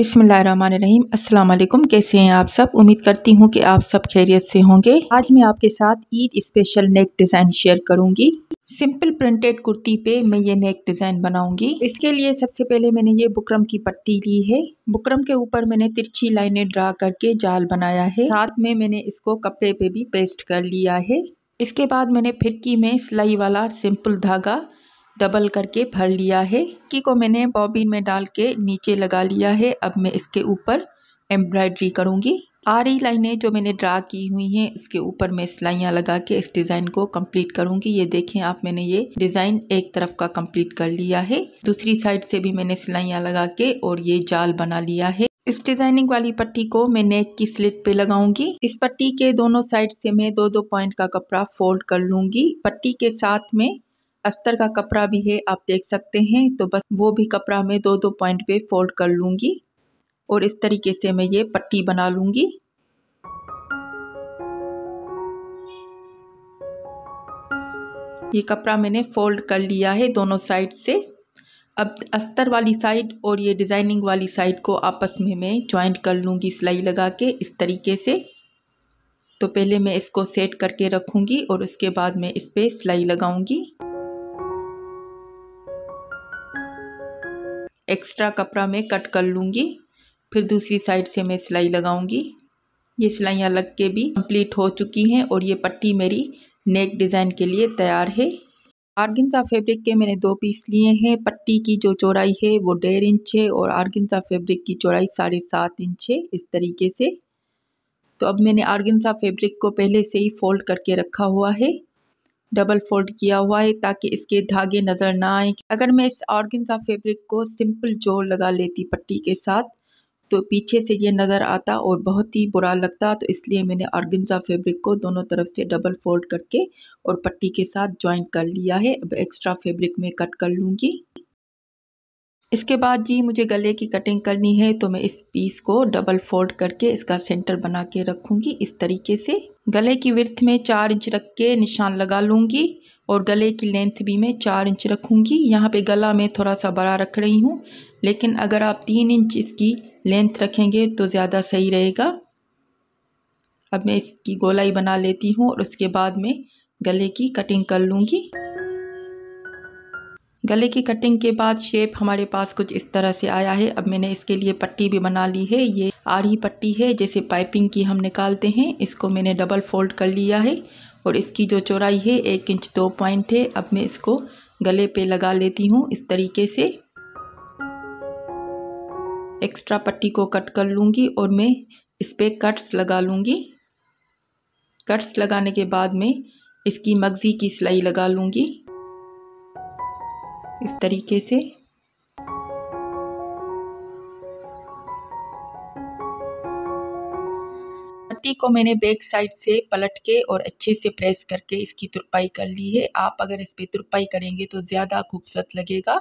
बिसमीम असलम कैसे हैं आप सब उम्मीद करती हूँ कि आप सब खैरियत से होंगे आज मैं आपके साथ Eid special neck design share करूँगी सिंपल प्रिंटेड कुर्ती पे मैं ये नेक डिज़ाइन बनाऊंगी इसके लिए सबसे पहले मैंने ये बुकरम की पट्टी ली है बुकरम के ऊपर मैंने तिरछी लाइनें ड्रा करके जाल बनाया है साथ में मैंने इसको कपड़े पे भी पेस्ट कर लिया है इसके बाद मैंने फिरकी में सिलाई वाला सिंपल धागा डबल करके भर लिया है की को मैंने बॉबिन में डाल के नीचे लगा लिया है अब मैं इसके ऊपर एम्ब्रॉयड्री करूँगी आरी लाइनें जो मैंने ड्रा की हुई हैं इसके ऊपर मैं सिलाइयाँ लगा के इस डिज़ाइन को कंप्लीट करूँगी ये देखें आप मैंने ये डिज़ाइन एक तरफ का कंप्लीट कर लिया है दूसरी साइड से भी मैंने सिलाइयाँ लगा के और ये जाल बना लिया है इस डिजाइनिंग वाली पट्टी को मैं नेक की स्लिट पे लगाऊंगी इस पट्टी के दोनों साइड से मैं दो दो पॉइंट का कपड़ा फोल्ड कर लूंगी पट्टी के साथ में अस्तर का कपड़ा भी है आप देख सकते हैं तो बस वो भी कपड़ा मैं दो दो पॉइंट पे फोल्ड कर लूँगी और इस तरीके से मैं ये पट्टी बना लूँगी ये कपड़ा मैंने फोल्ड कर लिया है दोनों साइड से अब अस्तर वाली साइड और ये डिज़ाइनिंग वाली साइड को आपस में मैं ज्वाइंट कर लूँगी सिलाई लगा के इस तरीके से तो पहले मैं इसको सेट करके रखूँगी और उसके बाद मैं इस पर सिलाई लगाऊँगी एक्स्ट्रा कपड़ा मैं कट कर लूँगी फिर दूसरी साइड से मैं सिलाई लगाऊँगी ये सिलाइयाँ लग के भी कंप्लीट हो चुकी हैं और ये पट्टी मेरी नेक डिज़ाइन के लिए तैयार है आर्गिनसा फैब्रिक के मैंने दो पीस लिए हैं पट्टी की जो चौड़ाई है वो डेढ़ इंच है और आर्गिनसा फैब्रिक की चौड़ाई साढ़े सात इंच है इस तरीके से तो अब मैंने आर्गिनसा फैब्रिक को पहले से ही फोल्ड करके रखा हुआ है डबल फोल्ड किया हुआ है ताकि इसके धागे नज़र ना आए अगर मैं इस ऑर्गेंजा फैब्रिक को सिंपल जोड़ लगा लेती पट्टी के साथ तो पीछे से ये नज़र आता और बहुत ही बुरा लगता तो इसलिए मैंने ऑर्गेंजा फैब्रिक को दोनों तरफ से डबल फोल्ड करके और पट्टी के साथ ज्वाइन कर लिया है अब एक्स्ट्रा फेब्रिक में कट कर लूँगी इसके बाद जी मुझे गले की कटिंग करनी है तो मैं इस पीस को डबल फोल्ड करके इसका सेंटर बना के रखूँगी इस तरीके से गले की विर्थ में चार इंच रख के निशान लगा लूँगी और गले की लेंथ भी मैं चार इंच रखूँगी यहाँ पे गला मैं थोड़ा सा बड़ा रख रही हूँ लेकिन अगर आप तीन इंच इसकी लेंथ रखेंगे तो ज़्यादा सही रहेगा अब मैं इसकी गोलाई बना लेती हूँ और उसके बाद में गले की कटिंग कर लूँगी गले की कटिंग के बाद शेप हमारे पास कुछ इस तरह से आया है अब मैंने इसके लिए पट्टी भी बना ली है ये आड़ी पट्टी है जैसे पाइपिंग की हम निकालते हैं इसको मैंने डबल फोल्ड कर लिया है और इसकी जो चौड़ाई है एक इंच दो पॉइंट है अब मैं इसको गले पे लगा लेती हूँ इस तरीके से एक्स्ट्रा पट्टी को कट कर लूँगी और मैं इस पर कट्स लगा लूँगी कट्स लगाने के बाद मैं इसकी मगज़ी की सिलाई लगा लूँगी इस तरीके से पट्टी को मैंने बैक साइड से पलट के और अच्छे से प्रेस करके इसकी तुरपाई कर ली है आप अगर इस पर तुरपाई करेंगे तो ज़्यादा खूबसूरत लगेगा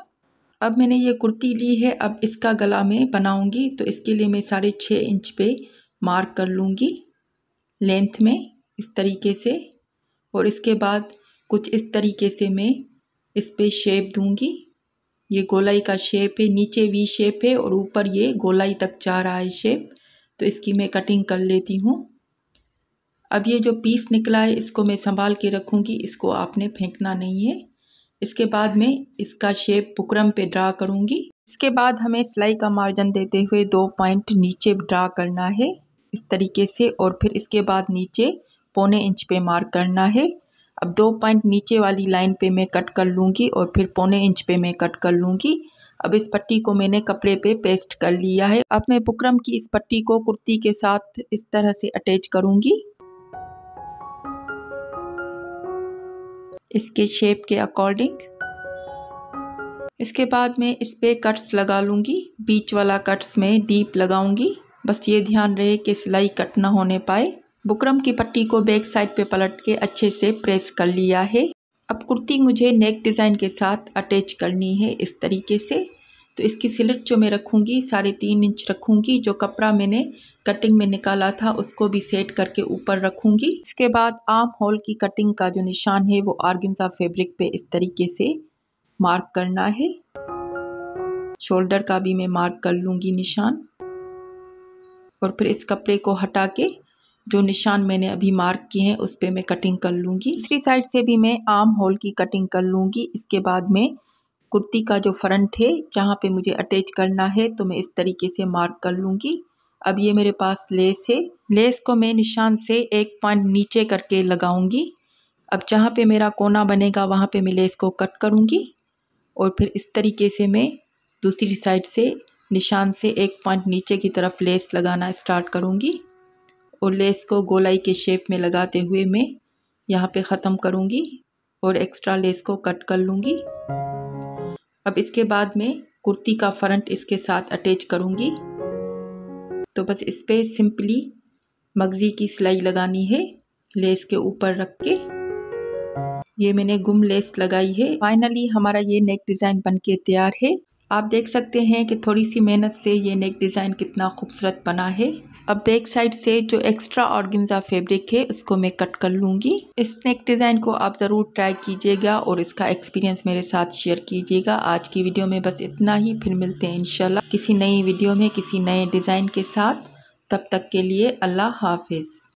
अब मैंने ये कुर्ती ली है अब इसका गला मैं बनाऊंगी तो इसके लिए मैं साढ़े छः इंच पे मार्क कर लूँगी लेंथ में इस तरीके से और इसके बाद कुछ इस तरीके से मैं इस पर शेप दूंगी ये गोलाई का शेप है नीचे वी शेप है और ऊपर ये गोलाई तक जा रहा है शेप तो इसकी मैं कटिंग कर लेती हूँ अब ये जो पीस निकला है इसको मैं संभाल के रखूँगी इसको आपने फेंकना नहीं है इसके बाद मैं इसका शेप बुकरम पे ड्रा करूँगी इसके बाद हमें सिलाई का मार्जिन देते हुए दो पॉइंट नीचे ड्रा करना है इस तरीके से और फिर इसके बाद नीचे पौने इंच पे मार्क करना है अब दो पॉइंट नीचे वाली लाइन पे मैं कट कर लूँगी और फिर पौने इंच पे मैं कट कर लूँगी अब इस पट्टी को मैंने कपड़े पे पेस्ट कर लिया है अब मैं बुकरम की इस पट्टी को कुर्ती के साथ इस तरह से अटैच करूँगी इसके शेप के अकॉर्डिंग इसके बाद मैं इस पे कट्स लगा लूँगी बीच वाला कट्स में डीप लगाऊंगी बस ये ध्यान रहे कि सिलाई कट ना होने पाए बुकरम की पट्टी को बैक साइड पे पलट के अच्छे से प्रेस कर लिया है अब कुर्ती मुझे नेक डिज़ाइन के साथ अटैच करनी है इस तरीके से तो इसकी सिलट जो मैं रखूँगी साढ़े तीन इंच रखूँगी जो कपड़ा मैंने कटिंग में निकाला था उसको भी सेट करके ऊपर रखूँगी इसके बाद आम होल की कटिंग का जो निशान है वो आर्गेन्जा फेब्रिक पे इस तरीके से मार्क करना है शोल्डर का भी मैं मार्क कर लूँगी निशान और फिर इस कपड़े को हटा के जो निशान मैंने अभी मार्क किए हैं उस पर मैं कटिंग कर लूँगी दूसरी साइड से भी मैं आर्म होल की कटिंग कर लूँगी इसके बाद में कुर्ती का जो फ्रंट है जहाँ पे मुझे अटैच करना है तो मैं इस तरीके से मार्क कर लूँगी अब ये मेरे पास लेस है लेस को मैं निशान से एक पॉइंट नीचे करके लगाऊँगी अब जहाँ पे मेरा कोना बनेगा वहाँ पे मैं लेस को कट करूँगी और फिर इस तरीके से मैं दूसरी साइड से निशान से एक पॉइंट नीचे की तरफ लेस लगाना स्टार्ट करूँगी और लेस को गोलाई के शेप में लगाते हुए मैं यहाँ पे ख़त्म करूँगी और एक्स्ट्रा लेस को कट कर लूँगी अब इसके बाद मैं कुर्ती का फ्रंट इसके साथ अटैच करूँगी तो बस इस पर सिंपली मगज़ी की सिलाई लगानी है लेस के ऊपर रख के ये मैंने गुम लेस लगाई है फाइनली हमारा ये नेक डिज़ाइन बनके तैयार है आप देख सकते हैं कि थोड़ी सी मेहनत से ये नेक डिज़ाइन कितना खूबसूरत बना है अब बैक साइड से जो एक्स्ट्रा ऑर्गेंजा फैब्रिक है उसको मैं कट कर लूँगी इस नेक डिज़ाइन को आप ज़रूर ट्राई कीजिएगा और इसका एक्सपीरियंस मेरे साथ शेयर कीजिएगा आज की वीडियो में बस इतना ही फिर मिलते हैं इनशाला किसी नई वीडियो में किसी नए डिज़ाइन के साथ तब तक के लिए अल्लाह हाफिज़